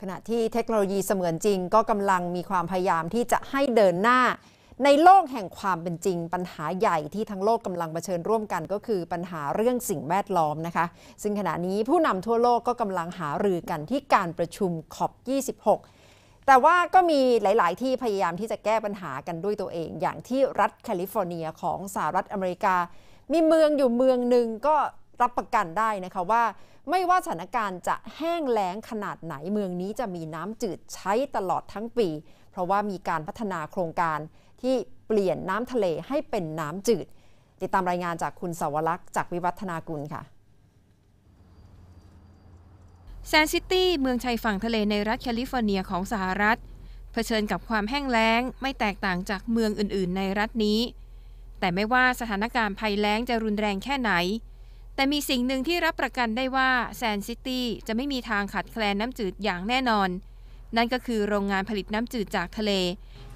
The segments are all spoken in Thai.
ขณะที่เทคโนโลยีเสมือนจริงก็กำลังมีความพยายามที่จะให้เดินหน้า ในโลกแห่งความเป็นจริงปัญหาใหญ่ที่ทั้งโลกกำลังเผชิญร่วมกันก็คือปัญหาเรื่องสิ่งแวดล้อมนะคะ ซึ่งขณะนี้ผู้นำทั่วโลกก็กำลังหารือกันที่การประชุมคอบ26 แต่ว่าก็มีหลายๆ ที่พยายามที่จะแก้ปัญหากันด้วยตัวเอง อย่างที่รัฐแคลิฟอร์เนียของสหรัฐอเมริกา มีเมืองอยู่เมืองหนึ่งก็รับประกันได้นะคะว่า ไม่ว่าสถานการณ์จะแห้งแล้งขนาดไหนเมืองนี้จะมีน้ำจืดใช้ตลอดทั้งปี เพราะว่ามีการพัฒนาโครงการที่เปลี่ยนน้ำทะเลให้เป็นน้ำจืด ติดตามรายงานจากคุณสวรักษ์จากวิวัฒนากุลค่ะแซนซิตี้เมืองชายฝั่งทะเลในรัฐแคลิฟอร์เนียของสหรัฐ เผชิญกับความแห้งแล้งไม่แตกต่างจากเมืองอื่น ๆ ในรัฐนี้ แต่ไม่ว่าสถานการณ์ภัยแล้งจะรุนแรงแค่ไหนแต่มีสิ่งหนึ่งที่รับประกันได้ว่าแซนซิตี้จะไม่มีทางขาดแคลนน้ำจืดอย่างแน่นอน นั่นก็คือโรงงานผลิตน้ำจืดจากทะเล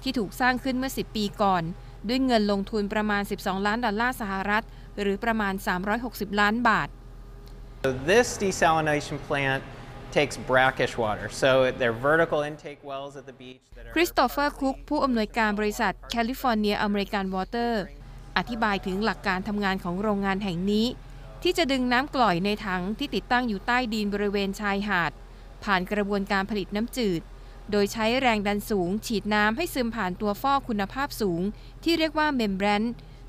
ที่ถูกสร้างขึ้นเมื่อ 10 ปีก่อน ด้วยเงินลงทุนประมาณ 12 ล้านดอลลาร์สหรัฐ หรือประมาณ 360 ล้านบาท This desalination plant takes brackish water so they're vertical intake wells at the beach คริสโตเฟอร์คุกผู้อำนวยการบริษัท California American Water อธิบายถึงหลักการทำงานของโรงงานแห่งนี้ที่จะดึงน้ำกล่อยในถังที่ติดตั้งอยู่ใต้ดินบริเวณชายหาด ผ่านกระบวนการผลิตน้ำจืด โดยใช้แรงดันสูงฉีดน้ำให้ซึมผ่านตัวฟอกคุณภาพสูงที่เรียกว่าเมมเบรน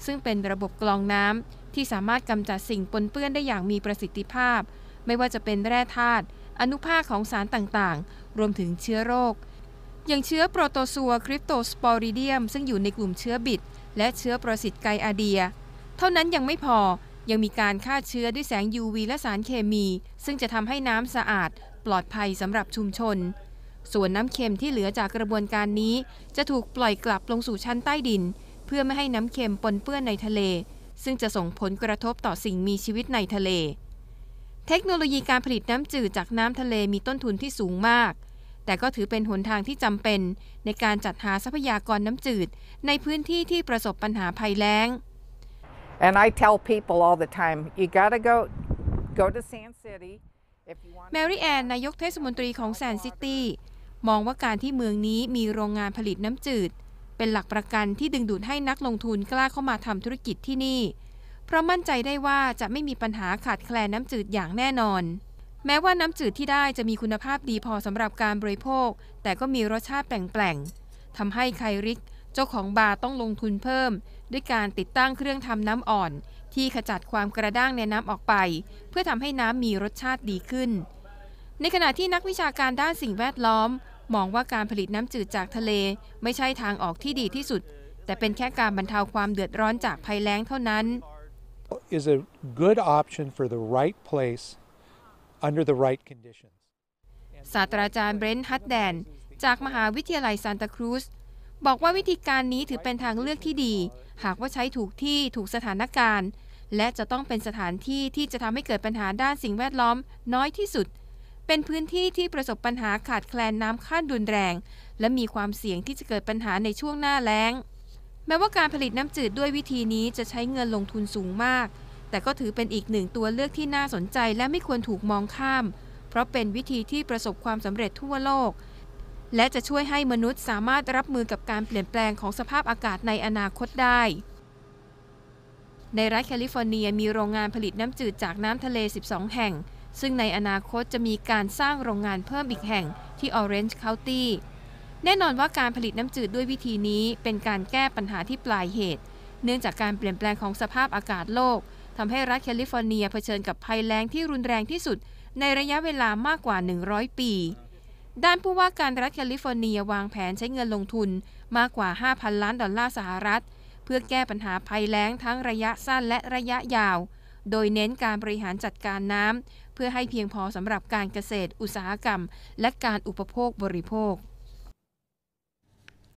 ซึ่งเป็นระบบกรองน้ำที่สามารถกำจัดสิ่งปนเปื้อนได้อย่างมีประสิทธิภาพ ไม่ว่าจะเป็นแร่ธาตุอนุภาคของสารต่างๆ รวมถึงเชื้อโรค อย่างเชื้อโปรโตซัวคริปโตสปอริเดียมซึ่งอยู่ในกลุ่มเชื้อบิด และเชื้อประสิทธ์ไกอาเดีย เท่านั้นยังไม่พอยังมีการฆ่าเชื้อด้วยแสง UV และสารเคมี ซึ่งจะทำให้น้ำสะอาด ปลอดภัยสำหรับชุมชน ส่วนน้ำเค็มที่เหลือจากกระบวนการนี้ จะถูกปล่อยกลับลงสู่ชั้นใต้ดิน เพื่อไม่ให้น้ำเค็มปนเปื้อนในทะเล ซึ่งจะส่งผลกระทบต่อสิ่งมีชีวิตในทะเล เทคโนโลยีการผลิตน้ำจืดจากน้ำทะเลมีต้นทุนที่สูงมาก แต่ก็ถือเป็นหนทางที่จำเป็น ในการจัดหาทรัพยากรน้ำจืด ในพื้นที่ที่ประสบปัญหาภัยแล้ง And I tell people all the time, you gotta go go to Sand City แมรี่แอนนายกเทศมนตรีของแซนซิตี้มองว่าการที่เมืองนี้มีโรงงานผลิตน้ำจืด เป็นหลักประกันที่ดึงดูดให้นักลงทุนกล้าเข้ามาทำธุรกิจที่นี่ เพราะมั่นใจได้ว่าจะไม่มีปัญหาขาดแคลนน้ำจืดอย่างแน่นอน แม้ว่าน้ำจืดที่ได้จะมีคุณภาพดีพอสำหรับการบริโภค แต่ก็มีรสชาติแปลกๆทำให้ไคริกเจ้าของบาร์ต้องลงทุนเพิ่ม ด้วยการติดตั้งเครื่องทำน้ำอ่อน ที่ขจัดความกระด้างในน้ำออกไป เพื่อทำให้น้ำมีรสชาติดีขึ้น ในขณะที่นักวิชาการด้านสิ่งแวดล้อม มองว่าการผลิตน้ำจืดจากทะเล ไม่ใช่ทางออกที่ดีที่สุด แต่เป็นแค่การบรรเทาความเดือดร้อนจากภัยแล้งเท่านั้น is a good option for the right place under the right conditions ศาสตราจารย์เบรนท์ฮัตแดน จากมหาวิทยาลัยซานตาครูซบอกว่าวิธีการนี้ถือเป็นทางเลือกที่ดี หากว่าใช้ถูกที่ถูกสถานการณ์ และจะต้องเป็นสถานที่ที่จะทำให้เกิดปัญหาด้านสิ่งแวดล้อม น้อยที่สุด เป็นพื้นที่ที่ประสบปัญหาขาดแคลนน้ำขั้นรุนแรง และมีความเสี่ยงที่จะเกิดปัญหาในช่วงหน้าแล้งแม้ว่าการผลิตน้ำจืดด้วยวิธีนี้จะใช้เงินลงทุนสูงมาก แต่ก็ถือเป็นอีกหนึ่งตัวเลือกที่น่าสนใจและไม่ควรถูกมองข้าม เพราะเป็นวิธีที่ประสบความสำเร็จทั่วโลกและจะช่วยให้มนุษย์สามารถรับมือกับการเปลี่ยนแปลงของสภาพอากาศในอนาคตได้ ในรัฐแคลิฟอร์เนียมีโรงงานผลิตน้ำจืดจากน้ำทะเล 12 แห่ง ซึ่งในอนาคตจะมีการสร้างโรงงานเพิ่มอีกแห่งที่ Orange County แน่นอนว่าการผลิตน้ำจืดด้วยวิธีนี้เป็นการแก้ปัญหาที่ปลายเหตุ เนื่องจากการเปลี่ยนแปลงของสภาพอากาศโลกทำให้รัฐแคลิฟอร์เนียเผชิญกับภัยแล้งที่รุนแรงที่สุด ในระยะเวลามากกว่า 100 ปีด้านผู้ว่าการรัฐแคลิฟอร์เนียวางแผนใช้เงินลงทุนมากกว่า 5,000 ล้าน ดอลลาร์สหรัฐ เพื่อแก้ปัญหาภัยแล้งทั้งระยะสั้นและระยะยาว โดยเน้นการบริหารจัดการน้ำ เพื่อให้เพียงพอสำหรับการเกษตรอุตสาหกรรม และการอุปโภคบริโภค